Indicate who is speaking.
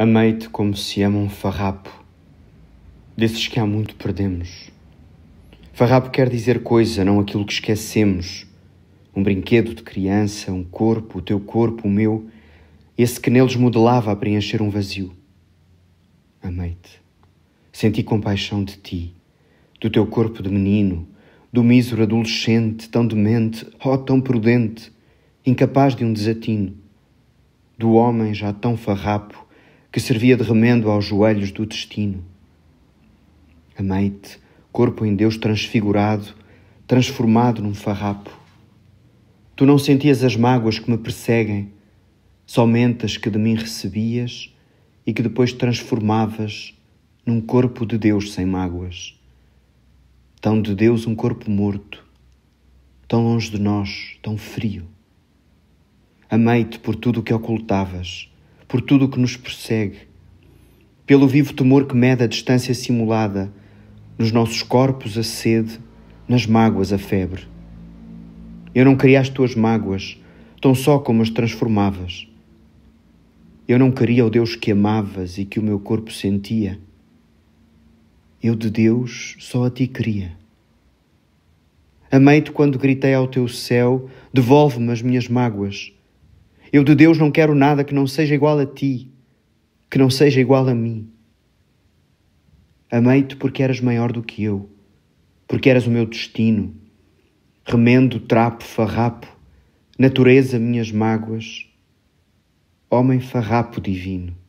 Speaker 1: Amei-te como se ama um farrapo, desses que há muito perdemos. Farrapo quer dizer coisa, não aquilo que esquecemos. Um brinquedo de criança, um corpo, o teu corpo, o meu, esse que neles modelava a preencher um vazio. Amei-te. Senti compaixão de ti, do teu corpo de menino, do mísero adolescente, tão demente, oh, tão prudente, incapaz de um desatino, do homem já tão farrapo, que servia de remendo aos joelhos do destino. Amei-te, corpo em Deus transfigurado, transformado num farrapo. Tu não sentias as mágoas que me perseguem, somente as que de mim recebias e que depois transformavas num corpo de Deus sem mágoas. Tão de Deus um corpo morto, tão longe de nós, tão frio. Amei-te por tudo o que ocultavas, por tudo o que nos persegue, pelo vivo temor que mede a distância simulada, nos nossos corpos a sede, nas mágoas a febre. Eu não queria as tuas mágoas, tão só como as transformavas. Eu não queria o Deus que amavas e que o meu corpo sentia. Eu de Deus só a ti queria. Amei-te quando gritei ao teu céu: devolve-me as minhas mágoas. Eu de Deus não quero nada que não seja igual a ti, que não seja igual a mim. Amei-te porque eras maior do que eu, porque eras o meu destino. Remendo, trapo, farrapo, natureza, minhas mágoas. Homem farrapo divino.